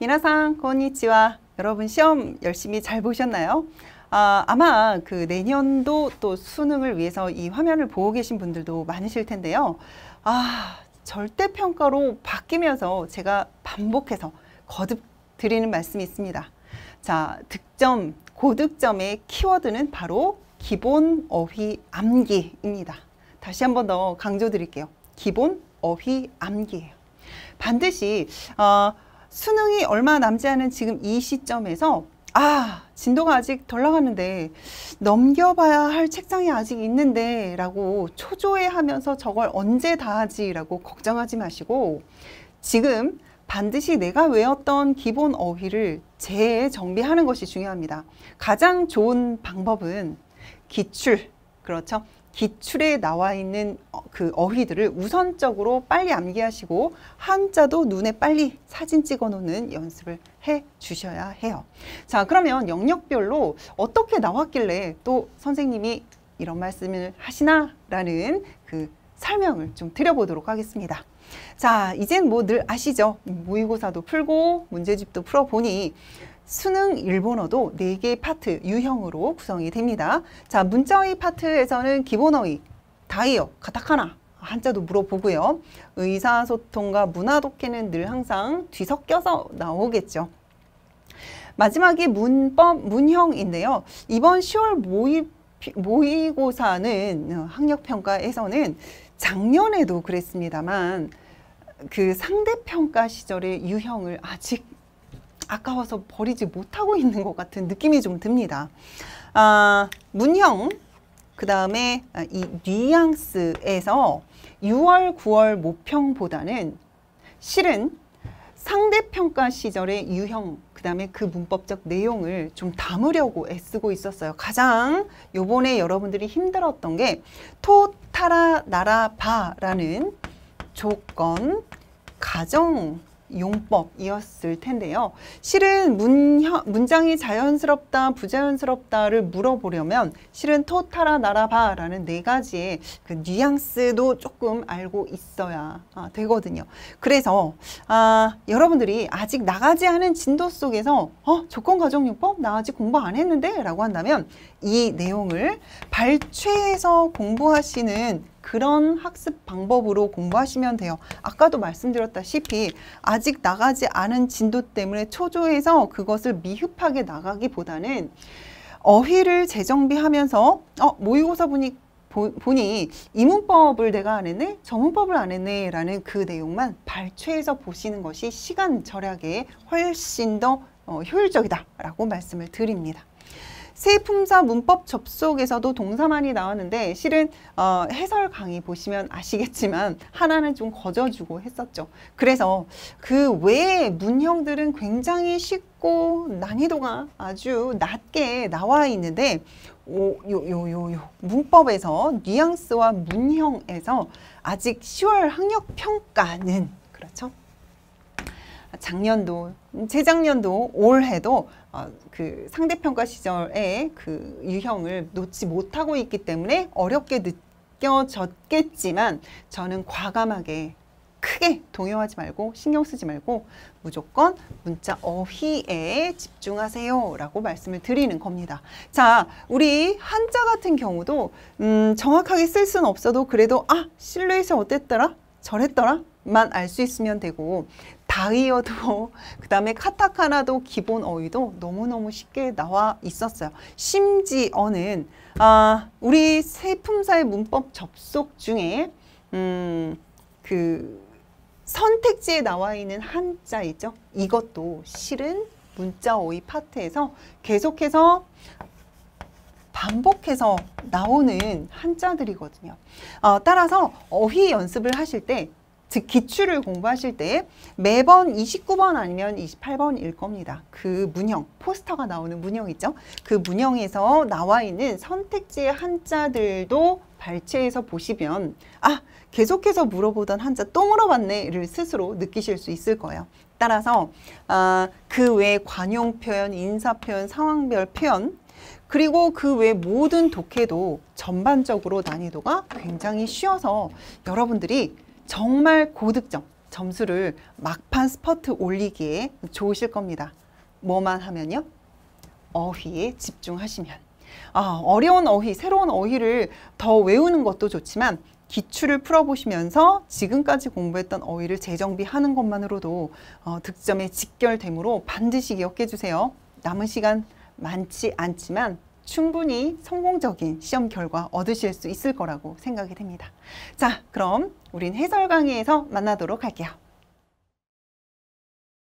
미나상 고니치와 여러분 시험 열심히 잘 보셨나요? 아, 아마 그 내년도 또 수능을 위해서 이 화면을 보고 계신 분들도 많으실 텐데요. 아, 절대 평가로 바뀌면서 제가 반복해서 거듭 드리는 말씀이 있습니다. 자, 득점, 고득점의 키워드는 바로 기본 어휘 암기입니다. 다시 한 번 더 강조 드릴게요. 기본 어휘 암기예요. 반드시 어, 수능이 얼마 남지 않은 지금 이 시점에서 아 진도가 아직 덜 나가는데 넘겨봐야 할 책장이 아직 있는데 라고 초조해하면서 저걸 언제 다 하지 라고 걱정하지 마시고 지금 반드시 내가 외웠던 기본 어휘를 재정비하는 것이 중요합니다. 가장 좋은 방법은 기출, 그렇죠? 기출에 나와 있는 어, 그 어휘들을 우선적으로 빨리 암기하시고 한자도 눈에 빨리 사진 찍어 놓는 연습을 해 주셔야 해요. 자, 그러면 영역별로 어떻게 나왔길래 또 선생님이 이런 말씀을 하시나라는 그 설명을 좀 드려보도록 하겠습니다. 자, 이젠 뭐 늘 아시죠? 모의고사도 풀고 문제집도 풀어보니 수능 일본어도 4개의 파트, 유형으로 구성이 됩니다. 자, 문자의 파트에서는 기본어의 다이어, 가타카나, 한자도 물어보고요. 의사소통과 문화독해는 늘 항상 뒤섞여서 나오겠죠. 마지막이 문법, 문형인데요. 이번 10월 모의, 모의고사는 어, 학력평가에서는 작년에도 그랬습니다만 그 상대평가 시절의 유형을 아직 아까워서 버리지 못하고 있는 것 같은 느낌이 좀 듭니다. 아, 문형, 그 다음에 아, 이 뉘앙스에서 6월, 9월 모평보다는 실은 상대평가 시절의 유형, 그 다음에 그 문법적 내용을 좀 담으려고 애쓰고 있었어요. 가장 요번에 여러분들이 힘들었던 게 토, 타라, 나라, 바라는 조건, 가정, 용법이었을 텐데요. 실은 문혀, 문장이 자연스럽다, 부자연스럽다를 물어보려면 실은 토, 탈아날아봐라는네 가지의 그 뉘앙스도 조금 알고 있어야 아, 되거든요. 그래서 아, 여러분들이 아직 나가지 않은 진도 속에서 어, 조건가정용법? 나 아직 공부 안 했는데? 라고 한다면 이 내용을 발췌해서 공부하시는 그런 학습 방법으로 공부하시면 돼요. 아까도 말씀드렸다시피 아직 나가지 않은 진도 때문에 초조해서 그것을 미흡하게 나가기보다는 어휘를 재정비하면서 어 모의고사 보니 보, 니 이문법을 내가 안 했네 저문법을 안 했네 라는 그 내용만 발췌해서 보시는 것이 시간 절약에 훨씬 더 어, 효율적이다 라고 말씀을 드립니다. 세품사 문법 접속에서도 동사만이 나왔는데 실은 어, 해설 강의 보시면 아시겠지만 하나는 좀 거저주고 했었죠. 그래서 그외에 문형들은 굉장히 쉽고 난이도가 아주 낮게 나와 있는데 요요요요 문법에서 뉘앙스와 문형에서 아직 10월 학력 평가는 그렇죠. 작년도, 재작년도, 올해도 어, 그 상대평가 시절에 그 유형을 놓지 못하고 있기 때문에 어렵게 느껴졌겠지만 저는 과감하게 크게 동요하지 말고 신경 쓰지 말고 무조건 문자 어휘에 집중하세요 라고 말씀을 드리는 겁니다. 자 우리 한자 같은 경우도 음, 정확하게 쓸 수는 없어도 그래도 아 실루엣이 어땠더라 저랬더라 만 알 수 있으면 되고 가이어도 그다음에 카타카나도 기본 어휘도 너무너무 쉽게 나와 있었어요. 심지어는 아, 우리 세품사의 문법 접속 중에 음, 그 선택지에 나와 있는 한자 있죠. 이것도 실은 문자 어휘 파트에서 계속해서 반복해서 나오는 한자들이거든요. 어, 따라서 어휘 연습을 하실 때즉 기출을 공부하실 때 매번 29번 아니면 28번일 겁니다. 그 문형, 포스터가 나오는 문형 있죠? 그 문형에서 나와 있는 선택지의 한자들도 발췌해서 보시면 아, 계속해서 물어보던 한자 또 물어봤네를 스스로 느끼실 수 있을 거예요. 따라서 아, 그 외 관용 표현, 인사 표현, 상황별 표현 그리고 그 외 모든 독해도 전반적으로 난이도가 굉장히 쉬워서 여러분들이 정말 고득점 점수를 막판 스퍼트 올리기에 좋으실 겁니다. 뭐만 하면요? 어휘에 집중하시면 아, 어려운 어휘, 새로운 어휘를 더 외우는 것도 좋지만 기출을 풀어보시면서 지금까지 공부했던 어휘를 재정비하는 것만으로도 어, 득점에 직결되므로 반드시 기억해 주세요. 남은 시간 많지 않지만 충분히 성공적인 시험 결과 얻으실 수 있을 거라고 생각이 됩니다. 자, 그럼 우린 해설 강의에서 만나도록 할게요.